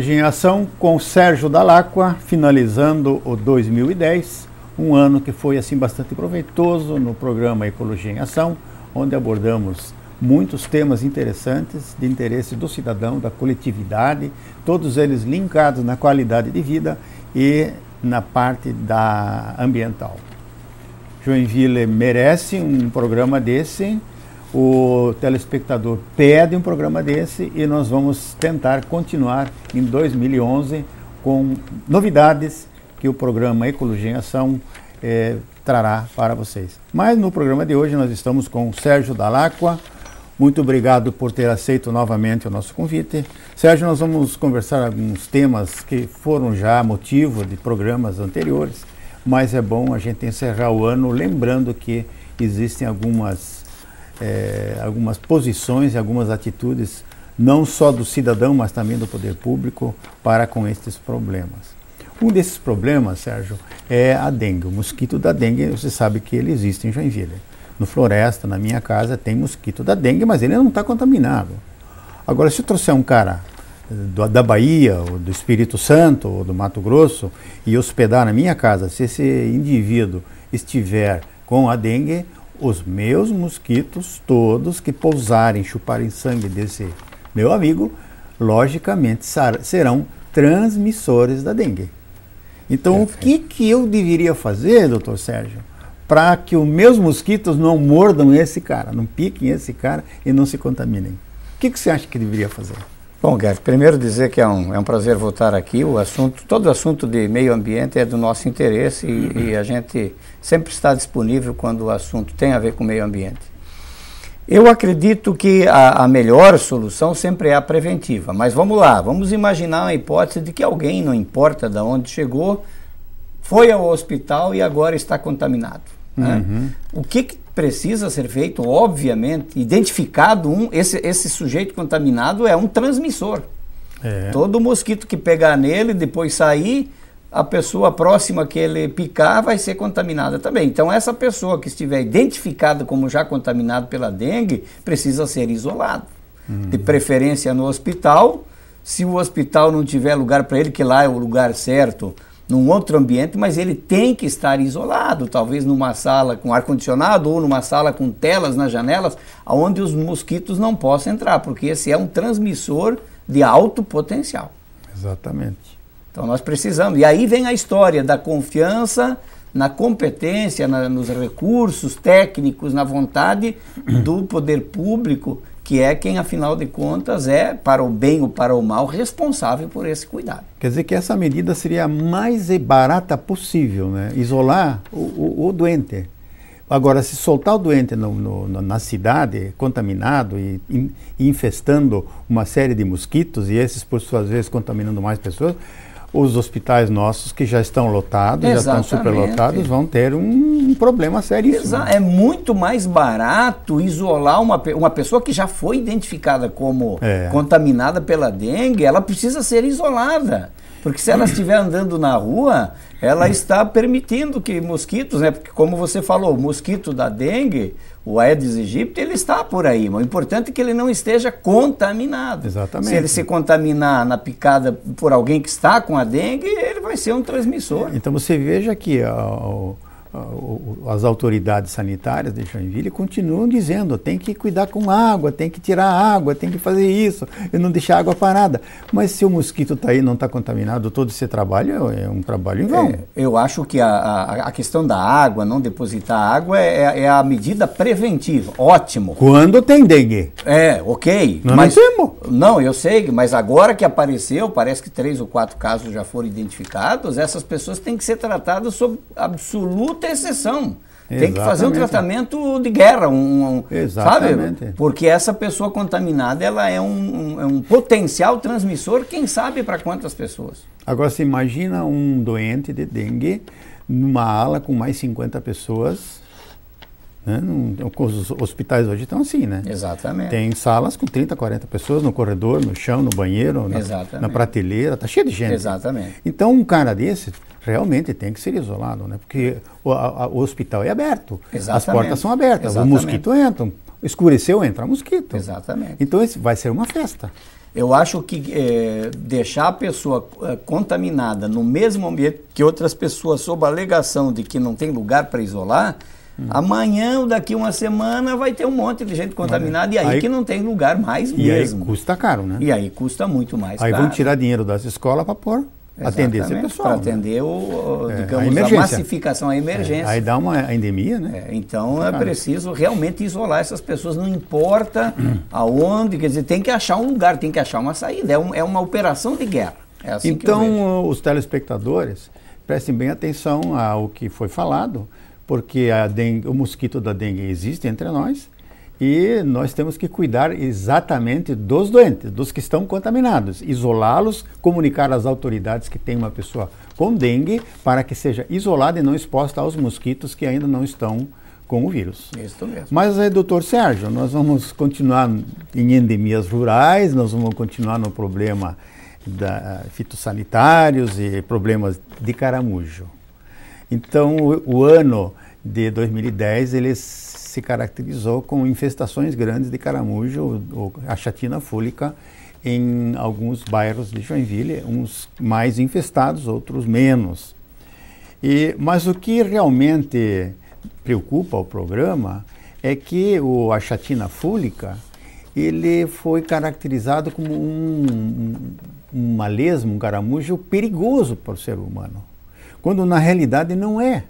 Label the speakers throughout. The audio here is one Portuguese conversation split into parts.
Speaker 1: Ecologia em Ação com Sérgio Dalacqua, finalizando o 2010, um ano que foi assim bastante proveitoso no programa Ecologia em Ação, onde abordamos muitos temas interessantes de interesse do cidadão, da coletividade, todos eles linkados na qualidade de vida e na parte da ambiental. Joinville merece um programa desse o telespectador pede um programa desse e nós vamos tentar continuar em 2011 com novidades que o programa Ecologia em Ação é, trará para vocês. Mas no programa de hoje nós estamos com o Sérgio Dalacqua. Muito obrigado por ter aceito novamente o nosso convite. Sérgio, nós vamos conversar alguns temas que foram já motivo de programas anteriores, mas é bom a gente encerrar o ano lembrando que existem algumas é, algumas posições e algumas atitudes, não só do cidadão, mas também do poder público, para com estes problemas. Um desses problemas, Sérgio, é a dengue. O mosquito da dengue, você sabe que ele existe em Joinville. No floresta, na minha casa, tem mosquito da dengue, mas ele não está contaminado. Agora, se eu trouxer um cara eh, da Bahia, ou do Espírito Santo, ou do Mato Grosso, e hospedar na minha casa, se esse indivíduo estiver com a dengue, os meus mosquitos todos que pousarem, chuparem sangue desse meu amigo, logicamente serão transmissores da dengue. Então, o que, que eu deveria fazer, doutor Sérgio, para que os meus mosquitos não mordam esse cara, não piquem esse cara e não se contaminem? O que, que você acha que deveria fazer?
Speaker 2: Bom, Guerreiro. primeiro dizer que é um, é um prazer voltar aqui. O assunto, todo assunto de meio ambiente é do nosso interesse e, uhum. e a gente sempre está disponível quando o assunto tem a ver com meio ambiente. Eu acredito que a, a melhor solução sempre é a preventiva, mas vamos lá, vamos imaginar a hipótese de que alguém, não importa de onde chegou, foi ao hospital e agora está contaminado. Né? Uhum. O que, que precisa ser feito, obviamente, identificado um, esse, esse sujeito contaminado é um transmissor. É. Todo mosquito que pegar nele, depois sair, a pessoa próxima que ele picar vai ser contaminada também. Então, essa pessoa que estiver identificada como já contaminada pela dengue precisa ser isolada. Uhum. De preferência no hospital. Se o hospital não tiver lugar para ele, que lá é o lugar certo, num outro ambiente, mas ele tem que estar isolado, talvez numa sala com ar condicionado ou numa sala com telas nas janelas, onde os mosquitos não possam entrar, porque esse é um transmissor de alto potencial.
Speaker 1: Exatamente.
Speaker 2: Então nós precisamos. E aí vem a história da confiança na competência, na, nos recursos técnicos, na vontade do poder público que é quem, afinal de contas, é, para o bem ou para o mal, responsável por esse cuidado.
Speaker 1: Quer dizer que essa medida seria a mais barata possível, né? Isolar o, o, o doente. Agora, se soltar o doente no, no, na cidade, contaminado e in, infestando uma série de mosquitos, e esses, por suas vezes, contaminando mais pessoas, os hospitais nossos que já estão lotados, Exatamente. já estão superlotados, vão ter um,
Speaker 2: problema sério. É muito mais barato isolar uma, uma pessoa que já foi identificada como é. contaminada pela dengue, ela precisa ser isolada. Porque se ela estiver andando na rua, ela está permitindo que mosquitos, né? Porque como você falou, o mosquito da dengue, o Aedes aegypti ele está por aí, mas o importante é que ele não esteja contaminado. Exatamente. Se ele se contaminar na picada por alguém que está com a dengue, ele vai ser um transmissor.
Speaker 1: Então você veja que ó, ah, as autoridades sanitárias de Joinville continuam dizendo tem que cuidar com água, tem que tirar água, tem que fazer isso, e não deixar água parada. Mas se o mosquito está aí não está contaminado, todo esse trabalho é, é um trabalho em vão. É,
Speaker 2: eu acho que a, a, a, questão da água, não depositar água, é, é, é a medida preventiva. Ótimo.
Speaker 1: Quando tem dengue.
Speaker 2: É, ok. mas, não temos. Não, eu sei, mas agora que apareceu, parece que três ou quatro casos já foram identificados, essas pessoas têm que ser tratadas sob absoluta ter exceção. Exatamente. Tem que fazer um tratamento de guerra, um, um sabe? Porque essa pessoa contaminada ela é um, um, é um potencial transmissor, quem sabe para quantas pessoas.
Speaker 1: Agora se imagina um doente de dengue numa ala com mais 50 pessoas né? os hospitais hoje estão assim, né? Exatamente. Tem salas com 30, 40 pessoas no corredor, no chão, no banheiro, na, na prateleira, tá cheio de gente. Exatamente. Então um cara desse realmente tem que ser isolado, né? Porque o, a, o hospital é aberto, Exatamente. as portas são abertas, Exatamente. o mosquito entra, escureceu entra mosquito. Exatamente. Então esse vai ser uma festa.
Speaker 2: Eu acho que é, deixar a pessoa é, contaminada no mesmo ambiente que outras pessoas sob a alegação de que não tem lugar para isolar Hum. Amanhã, daqui uma semana, vai ter um monte de gente contaminada e aí, aí que não tem lugar mais e mesmo. E aí
Speaker 1: custa caro, né? E aí
Speaker 2: custa muito mais aí caro. vão
Speaker 1: tirar dinheiro das escolas para pôr atender esse pessoal. Para né?
Speaker 2: atender, o, é, digamos, a, a, massificação, a é, emergência. É, aí dá uma
Speaker 1: endemia, né? É, então é preciso
Speaker 2: realmente isolar essas pessoas, não importa aonde, quer dizer, tem que achar um lugar, tem que achar uma saída. É, um, é uma operação de guerra. É assim então,
Speaker 1: os telespectadores, prestem bem atenção ao que foi falado porque dengue, o mosquito da dengue existe entre nós e nós temos que cuidar exatamente dos doentes, dos que estão contaminados, isolá-los, comunicar às autoridades que tem uma pessoa com dengue para que seja isolada e não exposta aos mosquitos que ainda não estão com o vírus. Isso mesmo. Mas, eh, doutor Sérgio, nós vamos continuar em endemias rurais, nós vamos continuar no problema da eh, fitossanitários e problemas de caramujo. Então, o, o ano de 2010 ele se caracterizou com infestações grandes de caramujo, ou, a chatina fúlica, em alguns bairros de Joinville, uns mais infestados, outros menos. E, mas o que realmente preocupa o programa é que o, a chatina fúlica ele foi caracterizado como um, um, um malesmo, um caramujo perigoso para o ser humano quando na realidade não é.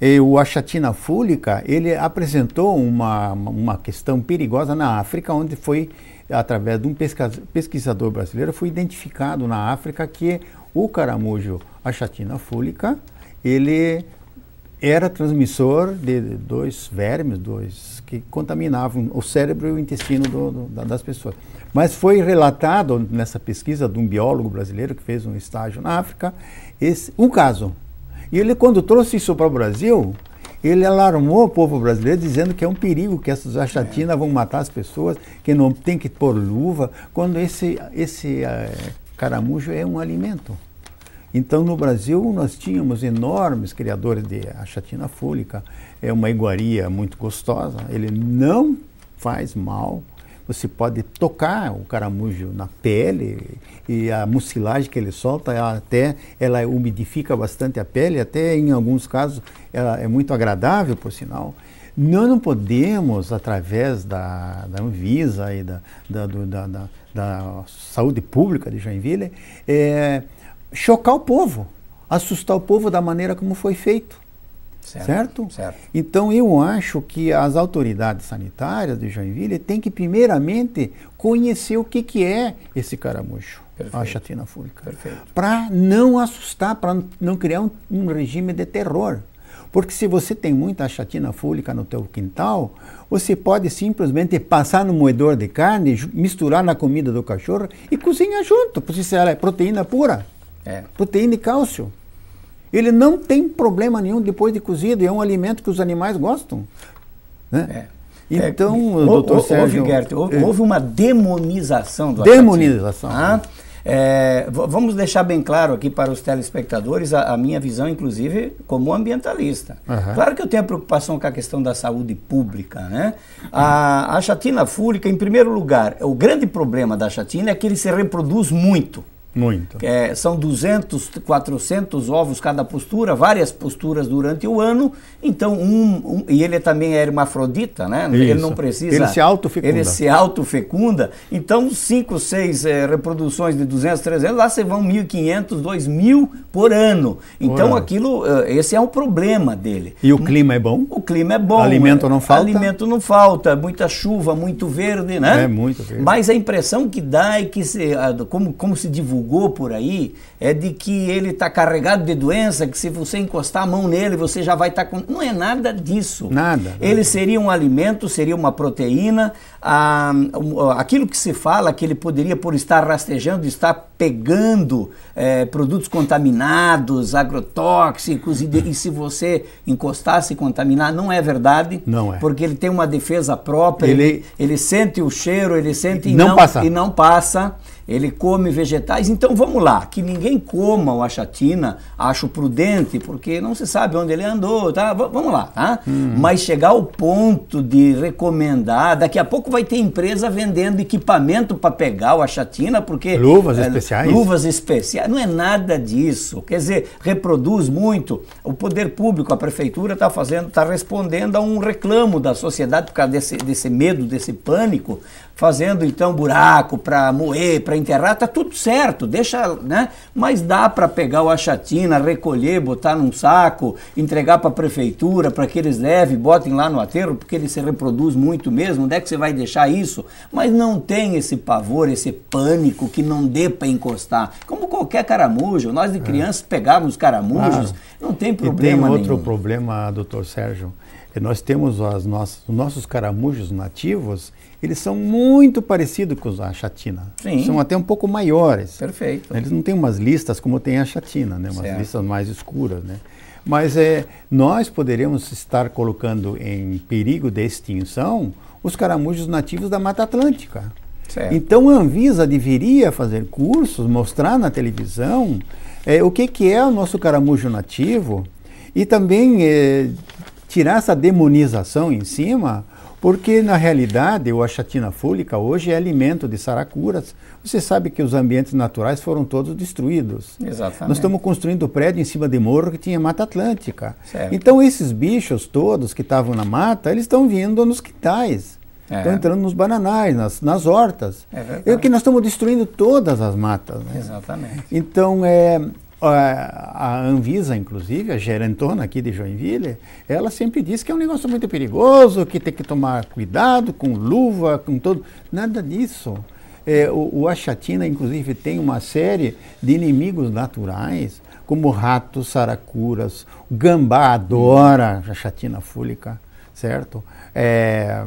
Speaker 1: E o achatina fúlica, ele apresentou uma, uma questão perigosa na África, onde foi, através de um pesquisador brasileiro, foi identificado na África que o caramujo achatina fúlica, ele era transmissor de dois vermes, dois que contaminavam o cérebro e o intestino do, do, das pessoas. Mas foi relatado nessa pesquisa de um biólogo brasileiro que fez um estágio na África esse, um caso. E ele, quando trouxe isso para o Brasil, ele alarmou o povo brasileiro dizendo que é um perigo, que essas achatinas vão matar as pessoas, que não tem que pôr luva, quando esse, esse é, caramujo é um alimento. Então, no Brasil, nós tínhamos enormes criadores de achatina fúlica, é uma iguaria muito gostosa, ele não faz mal. Você pode tocar o caramujo na pele e a mucilagem que ele solta até ela umidifica bastante a pele, até em alguns casos ela é muito agradável, por sinal. Nós não podemos, através da, da Anvisa e da, da, do, da, da, da saúde pública de Joinville, é, chocar o povo, assustar o povo da maneira como foi feito. Certo, certo? certo? Então eu acho que as autoridades sanitárias de Joinville têm que primeiramente conhecer o que, que é esse caramujo, Perfeito. a chatina fúlica, para não assustar, para não criar um, um, regime de terror. Porque se você tem muita chatina fúlica no teu quintal, você pode simplesmente passar no moedor de carne, misturar na comida do cachorro e cozinhar junto, porque ela é proteína pura. É. Proteína e cálcio. Ele não tem problema nenhum depois de cozido, é um alimento que os animais gostam. Né? É. Então, é, doutor Sérgio... Houve, Gert, é. houve, uma demonização do Demonização.
Speaker 2: Ah, é, vamos deixar bem claro aqui para os telespectadores a, a minha visão, inclusive, como ambientalista. Uhum. Claro que eu tenho a preocupação com a questão da saúde pública, né? A, a chatina fúrica, em primeiro lugar, o grande problema da chatina é que ele se reproduz muito. Muito. É, são 200, 400 ovos cada postura, várias posturas durante o ano. Então, um, um e ele também é hermafrodita, né? Isso. Ele não precisa. Ele se autofecunda. Ele se autofecunda. Então, 5, 6 é, reproduções de 200, 300, lá você vão 1.500, 2.000 por ano. Então, Ué. aquilo, eh, esse é um problema dele.
Speaker 1: E o clima é bom?
Speaker 2: O clima é bom. Alimento é. não falta? Alimento não falta, muita chuva, muito verde, né? É, muito verde. Mas a impressão que dá é que, se, ah, como, como se divulga divulgou por aí é de que ele está carregado de doença, que se você encostar a mão nele, você já vai estar tá com. Não é nada disso. Nada. Né? Ele seria um alimento, seria uma proteína. Ah, aquilo que se fala que ele poderia, por estar rastejando, estar pegando é, produtos contaminados, agrotóxicos, e, de, e, se você encostar, se contaminar, não é verdade. Não é. Porque ele tem uma defesa própria, ele, ele, sente o cheiro, ele sente e, e não, não, passa. e não passa. Ele come vegetais, então vamos lá, que ninguém coma o achatina, acho prudente, porque não se sabe onde ele andou, tá? V vamos lá, tá? Hum. Mas chegar ao ponto de recomendar, daqui a pouco vai ter empresa vendendo equipamento para pegar o achatina, porque... Luvas é, especiais? Luvas especiais. Não é nada disso. Quer dizer, reproduz muito. O poder público, a prefeitura está fazendo, está respondendo a um reclamo da sociedade por causa desse, desse medo, desse pânico, fazendo então buraco para moer, para enterrar, tá tudo certo, deixa, né? Mas dá para pegar o achatina, recolher, botar num saco, entregar para a prefeitura, para que eles levem, botem lá no aterro, porque ele se reproduz muito mesmo. Onde é que você vai deixar isso? Mas não tem esse pavor, esse pânico que não dê para encostar. Como qualquer caramujo, nós de criança é. pegávamos caramujos, claro. não tem problema. E tem outro nenhum.
Speaker 1: problema, doutor Sérgio. É nós temos as nossas, os nossos caramujos nativos, eles são muito parecidos com a chatina. Sim. São até um pouco maiores. Perfeito. Eles não têm umas listas como tem a chatina, né? umas certo. listas mais escuras. Né? Mas é, nós poderíamos estar colocando em perigo de extinção os caramujos nativos da Mata Atlântica. Certo. Então a Anvisa deveria fazer cursos, mostrar na televisão é, o que, que é o nosso caramujo nativo e também é, tirar essa demonização em cima, porque na realidade o achatina fúlica hoje é alimento de saracuras. Você sabe que os ambientes naturais foram todos destruídos.
Speaker 2: Exatamente. Nós estamos
Speaker 1: construindo prédio em cima de morro que tinha Mata Atlântica. Certo. Então esses bichos todos que estavam na mata, eles estão vindo nos quintais. É. Estão entrando nos bananais, nas, nas hortas. É, é que nós estamos destruindo todas as matas. Né? Exatamente. Então, é, a, a Anvisa, inclusive, a gerentona aqui de Joinville, ela sempre diz que é um negócio muito perigoso, que tem que tomar cuidado com luva, com todo. Nada disso. É, o, o Achatina, inclusive, tem uma série de inimigos naturais, como ratos, saracuras, gambá adora a chatina fúlica, certo? É,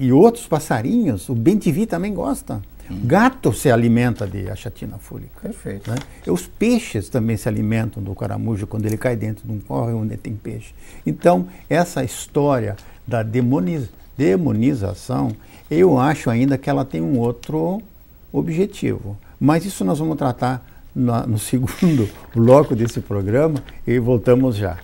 Speaker 1: e outros passarinhos, o bentivi também gosta. Hum. Gato se alimenta de achatina fúlica. Perfeito. Né? Os peixes também se alimentam do caramujo quando ele cai dentro de um córrego onde tem peixe. Então, essa história da demoniz demonização, eu acho ainda que ela tem um outro objetivo. Mas isso nós vamos tratar na, no segundo bloco desse programa e voltamos já.